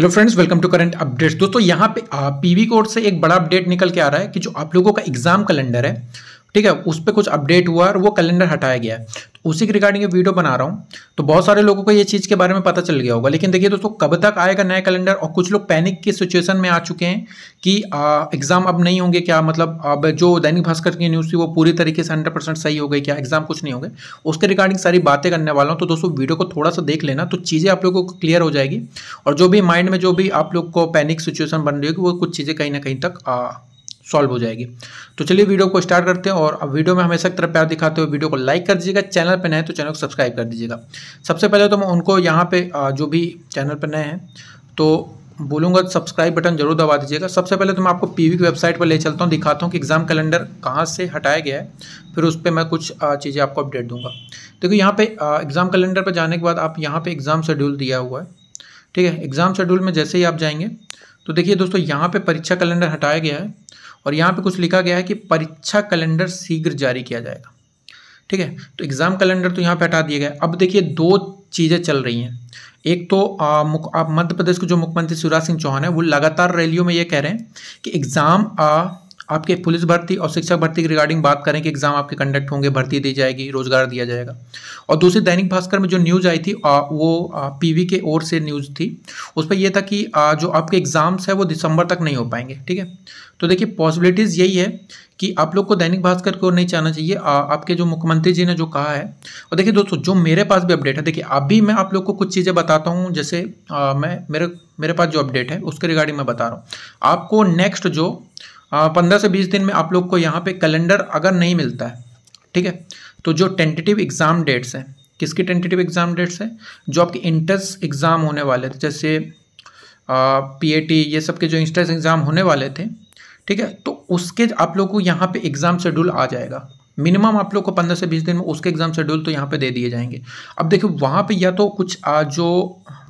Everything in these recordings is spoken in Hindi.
hello friends welcome to current updates दोस्तों यहां पे पीवी कोर्ट से एक बड़ा अपडेट निकल के आ रहा है कि जो आप लोगों का एग्जाम कैलेंडर है ठीक है उस पर कुछ अपडेट हुआ और वो कैलेंडर हटाया गया है तो उसी के रिगार्डिंग वीडियो बना रहा हूँ तो बहुत सारे लोगों को ये चीज़ के बारे में पता चल गया होगा लेकिन देखिए दोस्तों कब तक आएगा नया कैलेंडर और कुछ लोग पैनिक की सिचुएशन में आ चुके हैं कि एग्ज़ाम अब नहीं होंगे क्या मतलब अब जो दैनिक भास्कर की न्यूज़ थी वो पूरी तरीके से हंड्रेड सही हो गई क्या एग्ज़ाम कुछ नहीं होंगे उसके रिगार्डिंग सारी बातें करने वाला हूँ तो दोस्तों वीडियो को थोड़ा सा देख लेना तो चीज़ें आप लोगों को क्लियर हो जाएगी और जो भी माइंड में जो भी आप लोग को पैनिक सिचुएशन बन रही होगी वो कुछ चीज़ें कहीं ना कहीं तक सॉल्व हो जाएगी तो चलिए वीडियो को स्टार्ट करते हैं और अब वीडियो में हमेशा तरफ प्यार दिखाते हुए वीडियो को लाइक कर दीजिएगा चैनल पर नए तो चैनल को सब्सक्राइब कर दीजिएगा सबसे पहले तो मैं उनको यहाँ पे जो भी चैनल पर नए हैं तो बोलूँगा सब्सक्राइब बटन जरूर दबा दीजिएगा सबसे पहले तो मैं आपको पी की वेबसाइट पर ले चलता हूँ दिखाता हूँ कि एग्ज़ाम कैलेंडर कहाँ से हटाया गया है फिर उस पर मैं कुछ चीज़ें आपको अपडेट दूंगा देखो यहाँ पे एग्ज़ाम कैलेंडर पर जाने के बाद आप यहाँ पर एग्ज़ाम शेड्यूल दिया हुआ है ठीक है एग्ज़ाम शेड्यूल में जैसे ही आप जाएंगे तो देखिए दोस्तों यहाँ पर परीक्षा कैलेंडर हटाया गया है और यहाँ पे कुछ लिखा गया है कि परीक्षा कैलेंडर शीघ्र जारी किया जाएगा ठीक है तो एग्ज़ाम कैलेंडर तो यहाँ पे हटा दिया गया अब देखिए दो चीज़ें चल रही हैं एक तो आप मध्य प्रदेश के जो मुख्यमंत्री शिवराज सिंह चौहान है वो लगातार रैलियों में ये कह रहे हैं कि एग्ज़ाम आपके पुलिस भर्ती और शिक्षक भर्ती की रिगार्डिंग बात करें कि एग्जाम आपके कंडक्ट होंगे भर्ती दी जाएगी रोजगार दिया जाएगा और दूसरी दैनिक भास्कर में जो न्यूज़ आई थी वो पीवी के ओर से न्यूज़ थी उस पर यह था कि जो आपके एग्ज़ाम्स है वो दिसंबर तक नहीं हो पाएंगे ठीक है तो देखिए पॉसिबिलिटीज़ यही है कि आप लोग को दैनिक भास्कर को नहीं चाहना चाहिए आ, आपके जो मुख्यमंत्री जी ने जो कहा है और देखिए दोस्तों जो मेरे पास भी अपडेट है देखिए अभी मैं आप लोग को कुछ चीज़ें बताता हूँ जैसे आ, मैं मेरे मेरे पास जो अपडेट है उसके रिगार्डिंग मैं बता रहा हूँ आपको नेक्स्ट जो पंद्रह से बीस दिन में आप लोग को यहाँ पे कैलेंडर अगर नहीं मिलता है ठीक है तो जो टेंटेटिव एग्ज़ाम डेट्स हैं किसकी टेंटेटिव एग्ज़ाम डेट्स हैं जो आपके इंट्रेंस एग्ज़ाम होने वाले थे जैसे टी ये सब के जो इंट्रेंस एग्ज़ाम होने वाले थे ठीक है तो उसके आप लोग को यहाँ पर एग्ज़ाम शेड्यूल आ जाएगा मिनिमम आप लोग को पंद्रह से बीस दिन में उसके एग्ज़ाम शेड्यूल तो यहाँ पे दे दिए जाएंगे अब देखिए वहाँ पे या तो कुछ आ, जो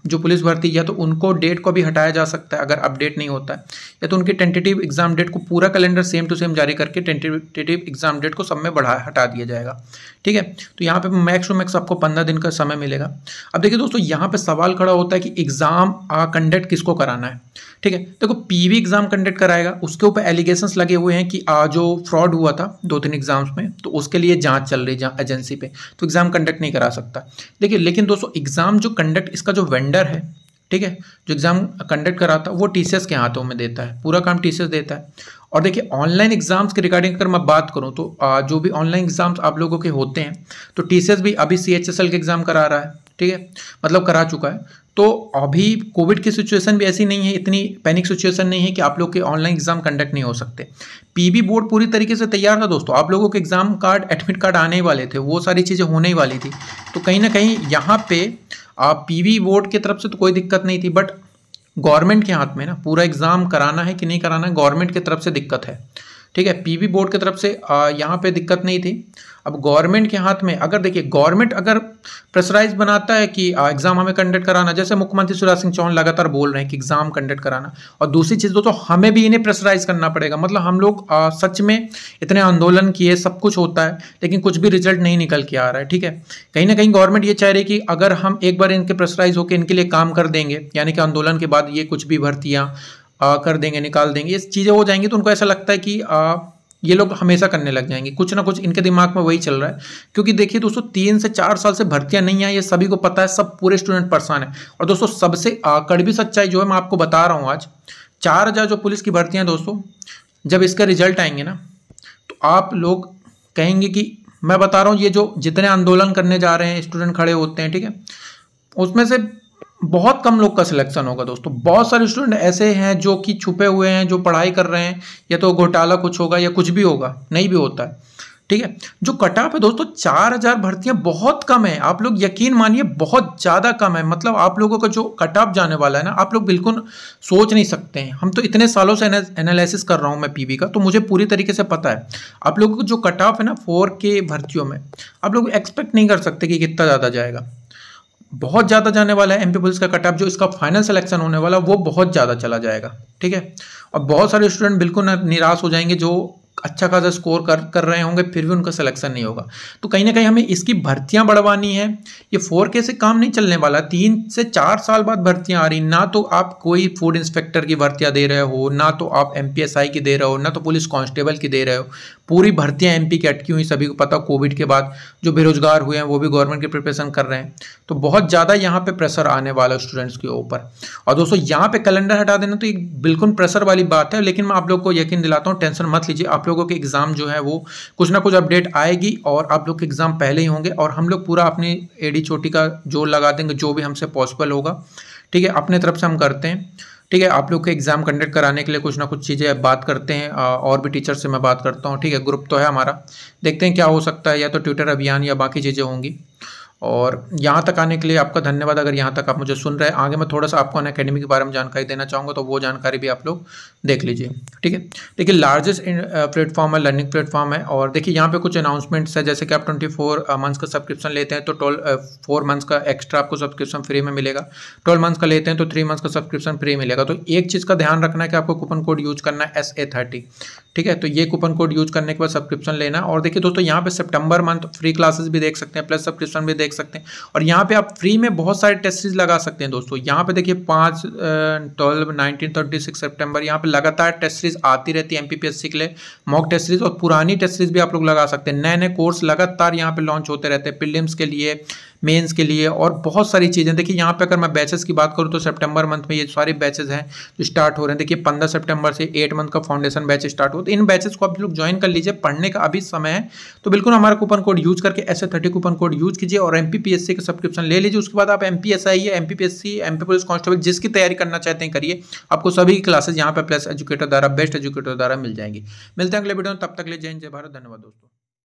जो पुलिस भर्ती या तो उनको डेट को भी हटाया जा सकता है अगर अपडेट नहीं होता है या तो उनके टेंटेटिव एग्जाम डेट को पूरा कैलेंडर सेम टू सेम जारी करके टेंटेटिव एग्जाम डेट को सब में बढ़ा हटा दिया जाएगा ठीक है तो यहाँ पे मैक्स टू मैक्स आपको पंद्रह दिन का समय मिलेगा अब देखिए दोस्तों यहाँ पे सवाल खड़ा होता है कि एग्जाम कंडक्ट किसको कराना है ठीक है देखो पी एग्जाम कंडक्ट कराएगा उसके ऊपर एलिगेशन लगे हुए हैं कि आ जो फ्रॉड हुआ था दो तीन एग्जाम्स में तो उसके लिए जाँच चल रही है एजेंसी पे तो एग्जाम कंडक्ट नहीं करा सकता देखिए लेकिन दोस्तों एग्जाम जो कंडक्ट इसका जो वेंडर वेंडर है ठीक है जो एग्ज़ाम कंडक्ट कराता है वो टी के हाथों में देता है पूरा काम टी देता है और देखिए ऑनलाइन एग्ज़ाम्स के रिगार्डिंग अगर मैं बात करूँ तो जो भी ऑनलाइन एग्ज़ाम्स आप लोगों के होते हैं तो टी भी अभी सी के एग्ज़ाम करा रहा है ठीक है मतलब करा चुका है तो अभी कोविड की सिचुएशन भी ऐसी नहीं है इतनी पैनिक सिचुएशन नहीं है कि आप लोग के ऑनलाइन एग्जाम कंडक्ट नहीं हो सकते पीबी बोर्ड पूरी तरीके से तैयार था दोस्तों आप लोगों के एग्ज़ाम कार्ड एडमिट कार्ड आने वाले थे वो सारी चीज़ें होने ही वाली थी तो कहीं ना कहीं यहाँ पे पीवी बोर्ड की तरफ से तो कोई दिक्कत नहीं थी बट गवर्नमेंट के हाथ में ना पूरा एग्ज़ाम कराना है कि नहीं कराना है गवर्नमेंट की तरफ से दिक्कत है ठीक है पीवी बोर्ड की तरफ से यहाँ पे दिक्कत नहीं थी अब गवर्नमेंट के हाथ में अगर देखिए गवर्नमेंट अगर प्रेशराइज बनाता है कि एग्जाम हमें कंडक्ट कराना जैसे मुख्यमंत्री शिवराज सिंह चौहान लगातार बोल रहे हैं कि एग्जाम कंडक्ट कराना और दूसरी चीज़ दोस्तों तो हमें भी इन्हें प्रेशराइज करना पड़ेगा मतलब हम लोग आ, सच में इतने आंदोलन किए सब कुछ होता है लेकिन कुछ भी रिजल्ट नहीं निकल के आ रहा है ठीक है कहीं ना कहीं गवर्नमेंट ये चाह रही कि अगर हम एक बार इनके प्रेशराइज होकर इनके लिए काम कर देंगे यानी कि आंदोलन के बाद ये कुछ भी भर्तियाँ कर देंगे निकाल देंगे ये चीज़ें हो जाएंगी तो उनको ऐसा लगता है कि ये लोग हमेशा करने लग जाएंगे कुछ ना कुछ इनके दिमाग में वही चल रहा है क्योंकि देखिए दोस्तों तीन से चार साल से भर्तियां नहीं आई ये सभी को पता है सब पूरे स्टूडेंट परेशान है और दोस्तों सबसे भी सच्चाई जो है मैं आपको बता रहा हूँ आज चार हज़ार जो पुलिस की भर्तियाँ दोस्तों जब इसका रिजल्ट आएंगे ना तो आप लोग कहेंगे कि मैं बता रहा हूँ ये जो जितने आंदोलन करने जा रहे हैं स्टूडेंट खड़े होते हैं ठीक है उसमें से बहुत कम लोग का सिलेक्शन होगा दोस्तों बहुत सारे स्टूडेंट ऐसे हैं जो कि छुपे हुए हैं जो पढ़ाई कर रहे हैं या तो घोटाला कुछ होगा या कुछ भी होगा नहीं भी होता है ठीक है जो कट ऑफ है दोस्तों चार हजार भर्तियां बहुत कम है आप लोग यकीन मानिए बहुत ज़्यादा कम है मतलब आप लोगों का जो कट ऑफ जाने वाला है ना आप लोग बिल्कुल सोच नहीं सकते हैं हम तो इतने सालों से एनालिसिस कर रहा हूँ मैं पीबी का तो मुझे पूरी तरीके से पता है आप लोगों का जो कट ऑफ है ना फोर के भर्तियों में आप लोग एक्सपेक्ट नहीं कर सकते कि कितना ज़्यादा जाएगा बहुत ज़्यादा जाने वाला है एम पुलिस का कटअप जो इसका फाइनल सिलेक्शन होने वाला वो बहुत ज़्यादा चला जाएगा ठीक है और बहुत सारे स्टूडेंट बिल्कुल निराश हो जाएंगे जो अच्छा खासा स्कोर कर कर रहे होंगे फिर भी उनका सिलेक्शन नहीं होगा तो कहीं ना कहीं हमें इसकी भर्तियां बढ़वानी है ये फोर के से काम नहीं चलने वाला तीन से चार साल बाद भर्तियां आ रही ना तो आप कोई फूड इंस्पेक्टर की भर्तियां दे रहे हो ना तो आप एम की दे रहे हो ना तो पुलिस कांस्टेबल की दे रहे हो पूरी भर्तियां एम की अटकी हुई सभी को पता कोविड के बाद जो बेरोजगार हुए हैं वो भी गवर्नमेंट की प्रिपरेशन कर रहे हैं तो बहुत ज़्यादा यहाँ पर प्रेशर आने वाला है स्टूडेंट्स के ऊपर और दोस्तों यहाँ पर कैलेंडर हटा देना तो एक बिल्कुल प्रेशर वाली बात है लेकिन मैं आप लोग को यकीन दिलाता हूँ टेंशन मत लीजिए आप लोगों के एग्ज़ाम जो है वो कुछ ना कुछ अपडेट आएगी और आप लोग के एग्ज़ाम पहले ही होंगे और हम लोग पूरा अपनी एडी चोटी का जोर लगा देंगे जो भी हमसे पॉसिबल होगा ठीक है अपने तरफ से हम करते हैं ठीक है आप लोग के एग्ज़ाम कंडक्ट कराने के लिए कुछ ना कुछ चीज़ें बात करते हैं और भी टीचर से मैं बात करता हूँ ठीक है ग्रुप तो है हमारा देखते हैं क्या हो सकता है या तो ट्विटर अभियान या बाकी चीज़ें होंगी और यहाँ तक आने के लिए आपका धन्यवाद अगर यहाँ तक आप मुझे सुन रहे हैं आगे मैं थोड़ा सा आपको अन अकेडमी के बारे में जानकारी देना चाहूँगा तो वो जानकारी भी आप लोग देख लीजिए ठीक है देखिए लार्जेस्ट प्लेटफॉर्म uh, है लर्निंग प्लेटफॉर्म है और देखिए यहाँ पे कुछ अनाउंसमेंट्स है जैसे कि आप ट्वेंटी फोर मंथ्स का सब्सक्रिप्शन लेते हैं तो ट्वेल्व फोर मंथ्स का एक्स्ट्रा आपको सब्सक्रिप्शन फ्री में मिलेगा ट्वेल्व मंथ्स का लेते हैं तो थ्री मंथ्स का सब्सक्रिप्शन फ्री मिलेगा तो एक चीज़ का ध्यान रखना है कि आपको कूपन कोड यूज करना है एस ए थर्टी ठीक है तो ये कूपन कोड यूज करने के बाद सब्सक्रिप्शन लेना और देखिए दोस्तों यहाँ पे सितंबर मंथ फ्री क्लासेस भी देख सकते हैं प्लस सब्सक्रिप्शन भी देख सकते हैं और यहाँ पे आप फ्री में बहुत सारे टेस्ट सीरीज लगा सकते हैं दोस्तों यहाँ पे देखिए पाँच twelve nineteen thirty six September यहाँ पे लगातार टेस्ट सीरीज आती रहती है एम के लिए मॉक टेस्ट सीरीज और पुरानी टेस्ट सीरीज भी आप लोग लगा सकते हैं नए नए कोर्स लगातार यहाँ पे लॉन्च होते रहते हैं प्रिलिम्स के लिए मेंस के लिए और बहुत सारी चीज़ें देखिए यहाँ पे अगर मैं बैचेस की बात करूँ तो सितंबर मंथ में ये सारे बैचेस हैं जो स्टार्ट हो रहे हैं देखिए पंद्रह सितंबर से एट मंथ का फाउंडेशन बैच स्टार्ट हो तो इन बैचेस को आप लोग ज्वाइन कर लीजिए पढ़ने का अभी समय है तो बिल्कुल हमारा कूपन कोड यूज करके ऐसे थर्टी कूपन कोड यूज कीजिए और एम का सब्सक्रिप्शन ले लीजिए उसके बाद आप M P S I M P P S C M P police constable जिसकी तैयारी करना चाहते हैं करिए आपको सभी की क्लासेज यहाँ पर प्लस एजुकेटर द्वारा बेस्ट एजुकेटर द्वारा मिल जाएंगी मिलते हैं अगले वीडियो में तब तक ले जय जय भारत धन्यवाद दोस्तों